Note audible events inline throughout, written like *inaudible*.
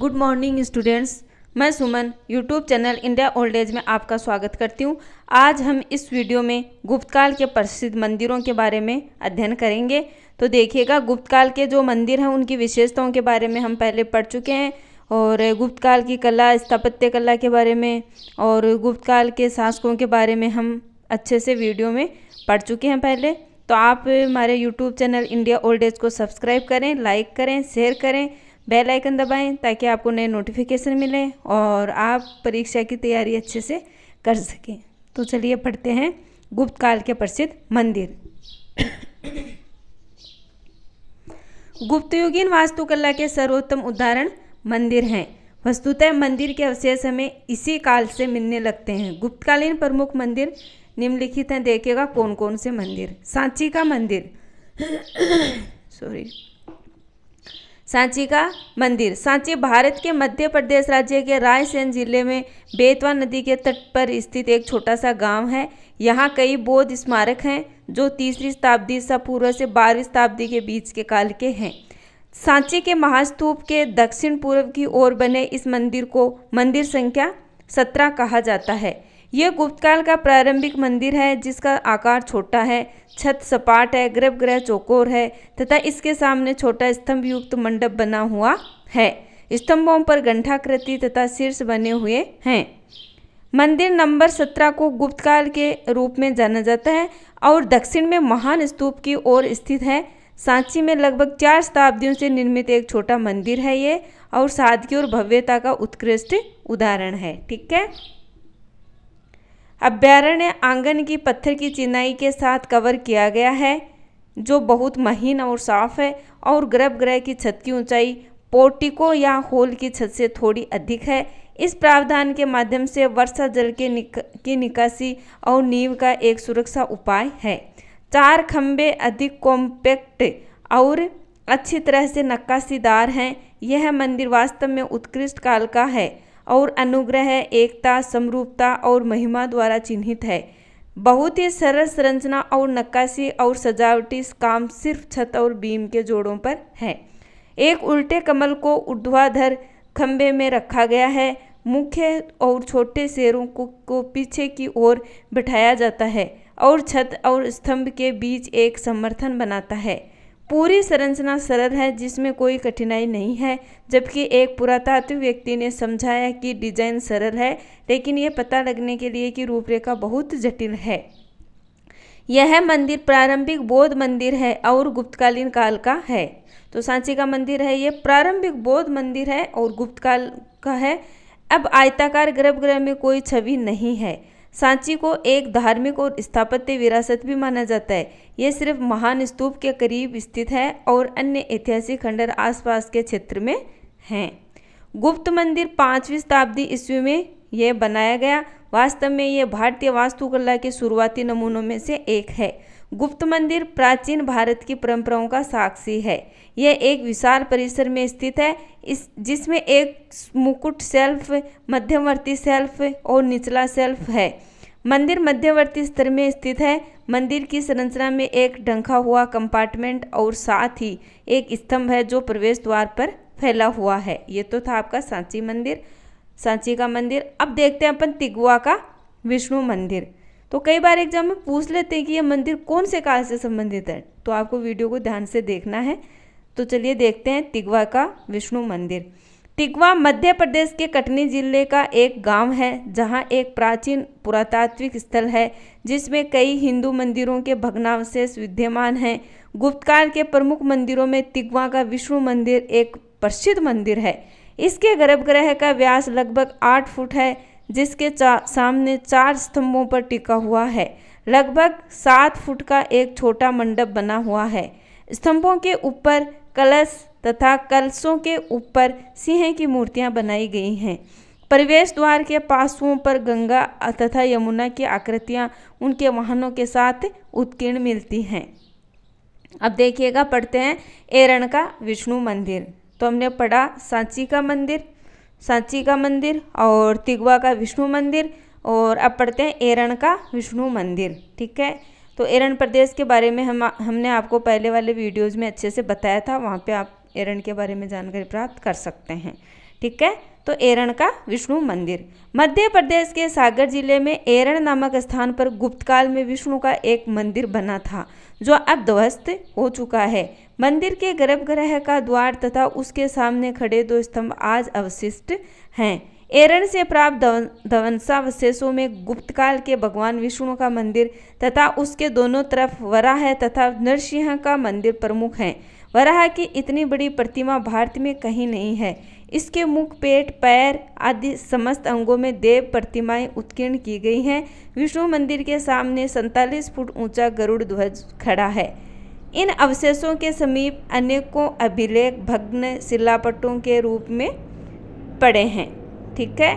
good morning students मैं Suman YouTube channel India old age में आपका स्वागत करती हूँ आज हम इस वीडियो में गुप्तकाल के प्रसिद्ध मंदिरों के बारे में अध्ययन करेंगे तो देखिएगा गुप्तकाल के जो मंदिर हैं उनकी विशेषताओं के बारे में हम पहले पढ़ चुके हैं और गुप्तकाल की कला स्थापत्य कला के बारे में और गुप्तकाल के शासकों के बारे में हम अच्छे से वीडियो में पढ़ चुके हैं पहले तो आप हमारे YouTube channel India old age को सब्सक्राइब करें लाइक करें शेयर करें बेल आइकन दबाएं ताकि आपको नए नोटिफिकेशन मिले और आप परीक्षा की तैयारी अच्छे से कर सकें तो चलिए पढ़ते हैं गुप्त काल के प्रसिद्ध मंदिर गुप्तयुगीन वास्तुकला के सर्वोत्तम उदाहरण मंदिर हैं वस्तुतः मंदिर के अवशेष हमें इसी काल से मिलने लगते हैं गुप्तकालीन प्रमुख मंदिर निम्नलिखित हैं देखेगा कौन कौन से मंदिर सांची का मंदिर सॉरी *coughs* सांची का मंदिर सांची भारत के मध्य प्रदेश राज्य के रायसेन जिले में बेतवा नदी के तट पर स्थित एक छोटा सा गांव है यहाँ कई बौद्ध स्मारक हैं जो तीसरी शताब्दी से पूर्व से बारहवीं शताब्दी के बीच के काल के हैं सांची के महास्तूप के दक्षिण पूर्व की ओर बने इस मंदिर को मंदिर संख्या सत्रह कहा जाता है यह गुप्तकाल का प्रारंभिक मंदिर है जिसका आकार छोटा है छत सपाट है गर्भगृह चौकोर है तथा इसके सामने छोटा स्तंभ युक्त मंडप बना हुआ है स्तंभों पर गंठाकृति तथा शीर्ष बने हुए हैं मंदिर नंबर सत्रह को गुप्तकाल के रूप में जाना जाता है और दक्षिण में महान स्तूप की ओर स्थित है सांची में लगभग चार शताब्दियों से निर्मित एक छोटा मंदिर है ये और सादगी और भव्यता का उत्कृष्ट उदाहरण है ठीक है अभ्यारण्य आंगन की पत्थर की चिनाई के साथ कवर किया गया है जो बहुत महीन और साफ है और गर्भ ग्रह की छत की ऊंचाई पोर्टिको या होल की छत से थोड़ी अधिक है इस प्रावधान के माध्यम से वर्षा जल के निक की निकासी और नींव का एक सुरक्षा उपाय है चार खम्भे अधिक कॉम्पैक्ट और अच्छी तरह से नक्काशीदार हैं यह मंदिर वास्तव में उत्कृष्ट काल का है और अनुग्रह एकता समरूपता और महिमा द्वारा चिन्हित है बहुत ही सरल संरचना और नक्काशी और सजावटी काम सिर्फ छत और बीम के जोड़ों पर है एक उल्टे कमल को ऊर्ध्वाधर खंभे में रखा गया है मुख्य और छोटे शेरों को, को पीछे की ओर बिठाया जाता है और छत और स्तंभ के बीच एक समर्थन बनाता है पूरी संरचना सरल है जिसमें कोई कठिनाई नहीं है जबकि एक पुरातात्विक व्यक्ति ने समझाया कि डिजाइन सरल है लेकिन यह पता लगने के लिए कि रूपरेखा बहुत जटिल है यह मंदिर प्रारंभिक बौद्ध मंदिर है और गुप्तकालीन काल का है तो सांची का मंदिर है यह प्रारंभिक बौद्ध मंदिर है और गुप्त काल का है अब आयताकार गर्भगृह में कोई छवि नहीं है सांची को एक धार्मिक और स्थापत्य विरासत भी माना जाता है यह सिर्फ महान स्तूप के करीब स्थित है और अन्य ऐतिहासिक खंडर आसपास के क्षेत्र में हैं गुप्त मंदिर पाँचवीं शताब्दी ईस्वी में यह बनाया गया वास्तव में यह भारतीय वास्तुकला के शुरुआती नमूनों में से एक है गुप्त मंदिर प्राचीन भारत की परंपराओं का साक्षी है यह एक विशाल परिसर में स्थित है इस जिसमें एक मुकुट सेल्फ मध्यवर्ती सेल्फ और निचला सेल्फ है मंदिर मध्यवर्ती स्तर में स्थित है मंदिर की संरचना में एक ढंका हुआ कंपार्टमेंट और साथ ही एक स्तंभ है जो प्रवेश द्वार पर फैला हुआ है ये तो था आपका सांची मंदिर सांची का मंदिर अब देखते हैं अपन तिगुआ का विष्णु मंदिर तो कई बार एग्जाम में पूछ लेते हैं कि ये मंदिर कौन से काल से संबंधित है तो आपको वीडियो को ध्यान से देखना है तो चलिए देखते हैं तिगवा का विष्णु मंदिर तिगवा मध्य प्रदेश के कटनी जिले का एक गांव है जहां एक प्राचीन पुरातात्विक स्थल है जिसमें कई हिंदू मंदिरों के भग्नावशेष विद्यमान हैं गुप्तकाल के प्रमुख मंदिरों में तिगवा का विष्णु मंदिर एक प्रसिद्ध मंदिर है इसके गर्भगृह का व्यास लगभग आठ फुट है जिसके चा, सामने चार स्तंभों पर टिका हुआ है लगभग सात फुट का एक छोटा मंडप बना हुआ है स्तंभों के ऊपर कलश तथा कलशों के ऊपर सिंह की मूर्तियां बनाई गई हैं प्रवेश द्वार के पासुओं पर गंगा तथा यमुना की आकृतियां उनके वाहनों के साथ उत्कीर्ण मिलती हैं अब देखिएगा पढ़ते हैं एरण का विष्णु मंदिर तो हमने पढ़ा सांची का मंदिर सांची का मंदिर और तिगवा का विष्णु मंदिर और अब पढ़ते हैं एरण का विष्णु मंदिर ठीक है तो एरण प्रदेश के बारे में हम हमने आपको पहले वाले वीडियोस में अच्छे से बताया था वहाँ पे आप एरण के बारे में जानकारी प्राप्त कर सकते हैं ठीक है तो एरण का विष्णु मंदिर मध्य प्रदेश के सागर जिले में एरण नामक स्थान पर गुप्तकाल में विष्णु का एक मंदिर बना था जो अब ध्वस्त हो चुका है मंदिर के गर्भगृह का द्वार तथा उसके सामने खड़े दो स्तंभ आज अवशिष्ट हैं एरन से प्राप्त ध्वंसावशेषों में गुप्तकाल के भगवान विष्णु का मंदिर तथा उसके दोनों तरफ वराह तथा नरसिंह का मंदिर प्रमुख हैं वराह की इतनी बड़ी प्रतिमा भारत में कहीं नहीं है इसके मुख पेट पैर आदि समस्त अंगों में देव प्रतिमाएं उत्कीर्ण की गई हैं विष्णु मंदिर के सामने सैंतालीस फुट ऊंचा गरुड़ ध्वज खड़ा है इन अवशेषों के समीप अनेकों अभिलेख भग्न शिलापटों के रूप में पड़े हैं ठीक है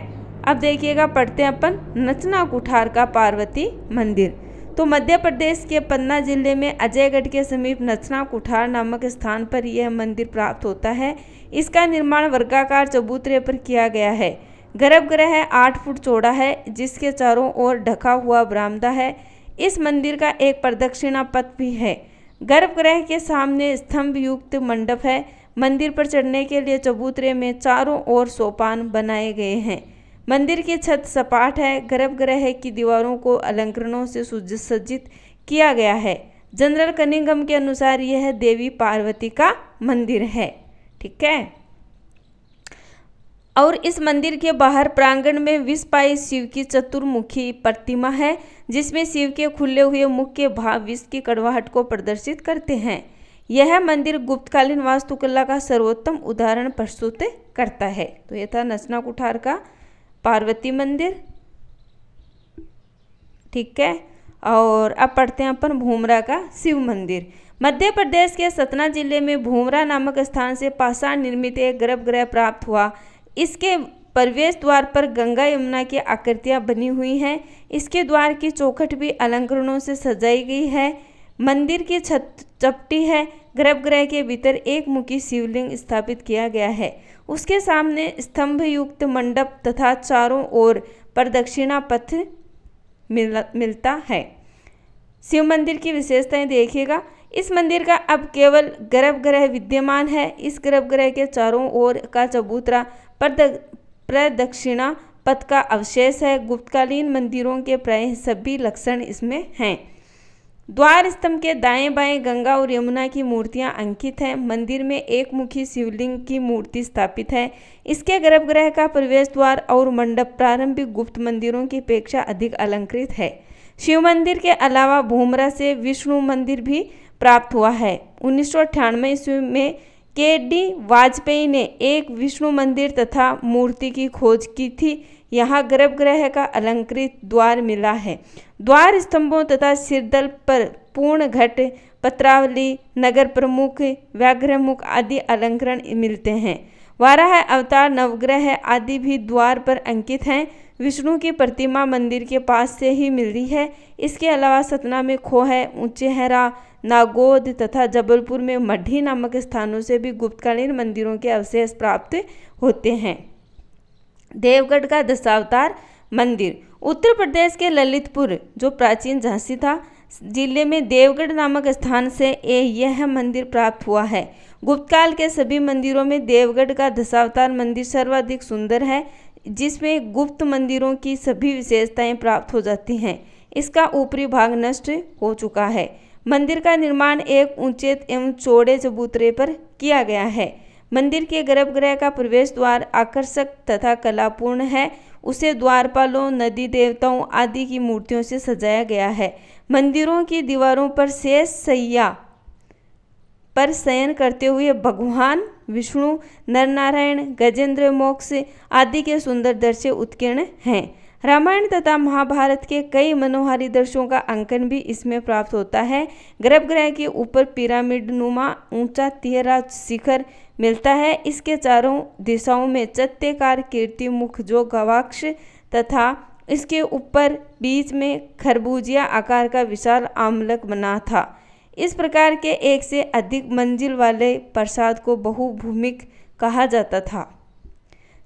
अब देखिएगा पढ़ते हैं अपन नचना कुठार का पार्वती मंदिर तो मध्य प्रदेश के पन्ना जिले में अजयगढ़ के समीप नचना कुठार नामक स्थान पर यह मंदिर प्राप्त होता है इसका निर्माण वर्गाकार चबूतरे पर किया गया है गर्भगृह आठ फुट चौड़ा है जिसके चारों ओर ढका हुआ बरामदा है इस मंदिर का एक प्रदक्षिणा पथ भी है गर्भगृह के सामने स्तंभ युक्त मंडप है मंदिर पर चढ़ने के लिए चबूतरे में चारों ओर सोपान बनाए गए हैं मंदिर की छत सपाट है गर्भगृह की दीवारों को अलंकरणों से सुसज्जित किया गया है जनरल कनिंगम के अनुसार यह देवी पार्वती का मंदिर है ठीक है और इस मंदिर के बाहर प्रांगण में विषपाई शिव की चतुर्मुखी प्रतिमा है जिसमें शिव के खुले हुए मुख के भाव विष की कड़वाहट को प्रदर्शित करते हैं यह मंदिर गुप्तकालीन वास्तुकला का सर्वोत्तम उदाहरण प्रस्तुत करता है तो यह था नचना कुठार का पार्वती मंदिर ठीक है और अब पढ़ते हैं अपन भूमरा का शिव मंदिर मध्य प्रदेश के सतना जिले में भूमरा नामक स्थान से पाषाण निर्मित एक गर्भगृह प्राप्त हुआ इसके प्रवेश द्वार पर गंगा यमुना की आकृतियां बनी हुई हैं इसके द्वार की चौखट भी अलंकरणों से सजाई गई है मंदिर की छत चपटी है गर्भगृह के भीतर एक मुखी शिवलिंग स्थापित किया गया है उसके सामने स्तंभ युक्त मंडप तथा चारों ओर प्रदक्षिणा पथ मिल, मिलता है शिव मंदिर की विशेषताएं देखिएगा इस मंदिर का अब केवल गर्भगृह विद्यमान है इस गर्भगृह के चारों ओर का चबूतरा प्रदक्षिणा पथ का अवशेष है गुप्तकालीन मंदिरों के प्राय सभी लक्षण इसमें हैं द्वार स्तंभ के दाएं बाएं गंगा और यमुना की मूर्तियां अंकित हैं मंदिर में एक मुखी शिवलिंग की मूर्ति स्थापित है इसके गर्भगृह का प्रवेश द्वार और मंडप प्रारंभिक गुप्त मंदिरों की अपेक्षा अधिक अलंकृत है शिव मंदिर के अलावा भूमरा से विष्णु मंदिर भी प्राप्त हुआ है उन्नीस सौ ईस्वी में के डी वाजपेयी ने एक विष्णु मंदिर तथा मूर्ति की खोज की थी यहाँ गर्भगृह का अलंकृत द्वार मिला है द्वार स्तंभों तथा सिरदल पर पूर्ण घट पत्रावली नगर प्रमुख व्याघ्रमुख आदि अलंकरण मिलते हैं वाराह है अवतार नवग्रह आदि भी द्वार पर अंकित हैं विष्णु की प्रतिमा मंदिर के पास से ही रही है इसके अलावा सतना में खो है ऊंचे हैरा नागौद तथा जबलपुर में मढ़ी नामक स्थानों से भी गुप्तकालीन मंदिरों के अवशेष प्राप्त होते हैं देवगढ़ का दशावतार मंदिर उत्तर प्रदेश के ललितपुर जो प्राचीन झांसी था जिले में देवगढ़ नामक स्थान से ए यह मंदिर प्राप्त हुआ है गुप्तकाल के सभी मंदिरों में देवगढ़ का दशावतार मंदिर सर्वाधिक सुंदर है जिसमें गुप्त मंदिरों की सभी विशेषताएं प्राप्त हो जाती हैं इसका ऊपरी भाग नष्ट हो चुका है मंदिर का निर्माण एक ऊंचे एवं चौड़े चबूतरे पर किया गया है मंदिर के गर्भगृह का प्रवेश द्वार आकर्षक तथा कलापूर्ण है उसे द्वारपालों नदी देवताओं आदि की मूर्तियों से सजाया गया है मंदिरों की दीवारों पर शेष सैया पर शयन करते हुए भगवान विष्णु नरनारायण गजेंद्र मोक्ष आदि के सुंदर दृश्य उत्कीर्ण हैं रामायण तथा महाभारत के कई मनोहारी दृश्यों का अंकन भी इसमें प्राप्त होता है गर्भगृह के ऊपर पिरामिड नुमा ऊंचा तिहरा शिखर मिलता है इसके चारों दिशाओं में चत्यकार कीर्ति मुख जो गवाक्ष तथा इसके ऊपर बीच में खरबूजिया आकार का विशाल आमलक बना था इस प्रकार के एक से अधिक मंजिल वाले प्रसाद को बहुभूमिक कहा जाता था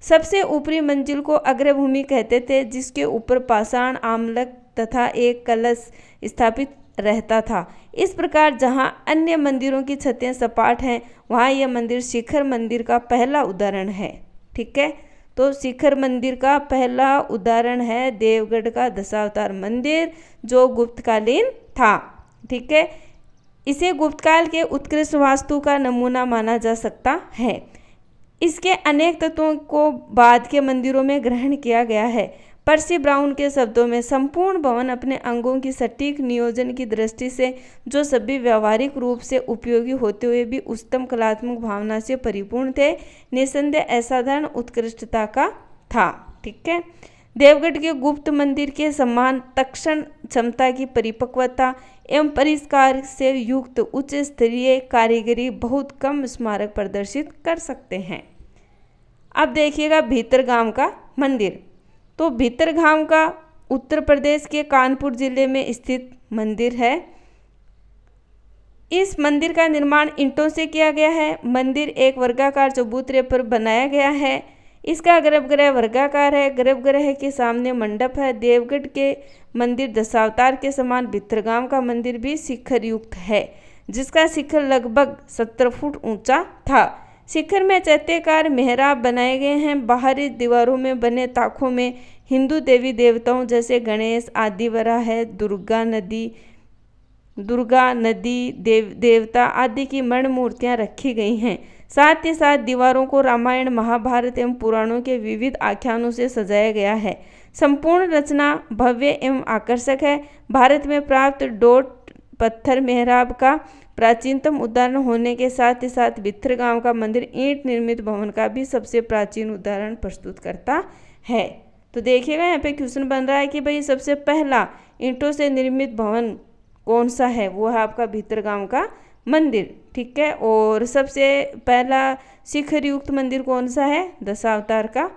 सबसे ऊपरी मंजिल को अग्रभूमि कहते थे जिसके ऊपर पाषाण आमलक तथा एक कलश स्थापित रहता था इस प्रकार जहाँ अन्य मंदिरों की छतें सपाट हैं वहाँ यह मंदिर शिखर मंदिर का पहला उदाहरण है ठीक है तो शिखर मंदिर का पहला उदाहरण है देवगढ़ का दशावतार मंदिर जो गुप्तकालीन था ठीक है इसे गुप्तकाल के उत्कृष्ट वास्तु का नमूना माना जा सकता है इसके अनेक तत्वों को बाद के मंदिरों में ग्रहण किया गया है पर्सी ब्राउन के शब्दों में संपूर्ण भवन अपने अंगों की सटीक नियोजन की दृष्टि से जो सभी व्यावहारिक रूप से उपयोगी होते हुए भी उच्चतम कलात्मक भावना से परिपूर्ण थे निसंदेह असाधारण उत्कृष्टता का था ठीक है देवगढ़ के गुप्त मंदिर के समान तक्षण क्षमता की परिपक्वता एवं परिष्कार से युक्त उच्च स्तरीय कारीगरी बहुत कम स्मारक प्रदर्शित कर सकते हैं अब देखिएगा भीतरगाम का मंदिर तो भीतरगाम का उत्तर प्रदेश के कानपुर जिले में स्थित मंदिर है इस मंदिर का निर्माण ईंटों से किया गया है मंदिर एक वर्गाकार चबूतरे पर बनाया गया है इसका गर्भगृह वर्गाकार है गर्भगृह के सामने मंडप है देवगढ़ के मंदिर दशावतार के समान भित्रगाम का मंदिर भी शिखर युक्त है जिसका शिखर लगभग सत्तर फुट ऊंचा था शिखर में चैत्यकार मेहराब बनाए गए हैं बाहरी दीवारों में बने ताखों में हिंदू देवी देवताओं जैसे गणेश आदि वरा है दुर्गा नदी दुर्गा नदी देव देवता आदि की मण मूर्तियाँ रखी गई हैं साथ ही साथ दीवारों को रामायण महाभारत एवं पुराणों के विविध आख्यानों से सजाया गया है संपूर्ण रचना भव्य एवं आकर्षक है भारत में प्राप्त डोट पत्थर मेहराब का प्राचीनतम उदाहरण होने के साथ ही साथ बिथर गांव का मंदिर ईंट निर्मित भवन का भी सबसे प्राचीन उदाहरण प्रस्तुत करता है तो देखिएगा यहाँ पे क्वेश्चन बन रहा है कि भाई सबसे पहला ईंटों से निर्मित भवन कौन सा है वो है आपका गांव का मंदिर ठीक है और सबसे पहला शिखर युक्त मंदिर कौन सा है दशावतार का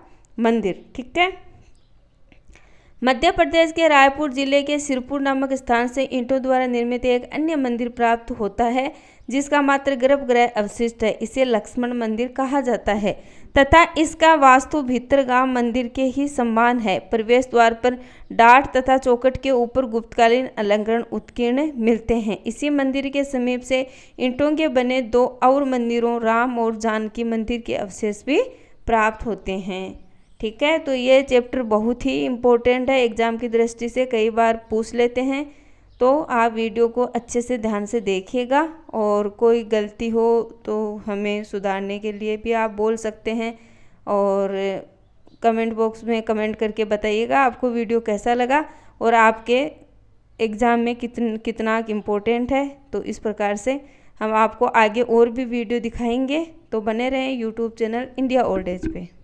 मंदिर ठीक है मध्य प्रदेश के रायपुर जिले के सिरपुर नामक स्थान से ईंटों द्वारा निर्मित एक अन्य मंदिर प्राप्त होता है जिसका मात्र गर्भगृह अवशिष्ट है इसे लक्ष्मण मंदिर कहा जाता है तथा इसका वास्तु गांव मंदिर के ही सम्मान है प्रवेश द्वार पर डाट तथा चौकट के ऊपर गुप्तकालीन अलंकरण उत्कीर्ण मिलते हैं इसी मंदिर के समीप से ईंटों के बने दो और मंदिरों राम और जानकी मंदिर के अवशेष भी प्राप्त होते हैं ठीक है तो ये चैप्टर बहुत ही इम्पोर्टेंट है एग्जाम की दृष्टि से कई बार पूछ लेते हैं तो आप वीडियो को अच्छे से ध्यान से देखिएगा और कोई गलती हो तो हमें सुधारने के लिए भी आप बोल सकते हैं और कमेंट बॉक्स में कमेंट करके बताइएगा आपको वीडियो कैसा लगा और आपके एग्ज़ाम में कितन कितना इम्पोर्टेंट है तो इस प्रकार से हम आपको आगे और भी वीडियो दिखाएंगे तो बने रहें YouTube channel India old age पे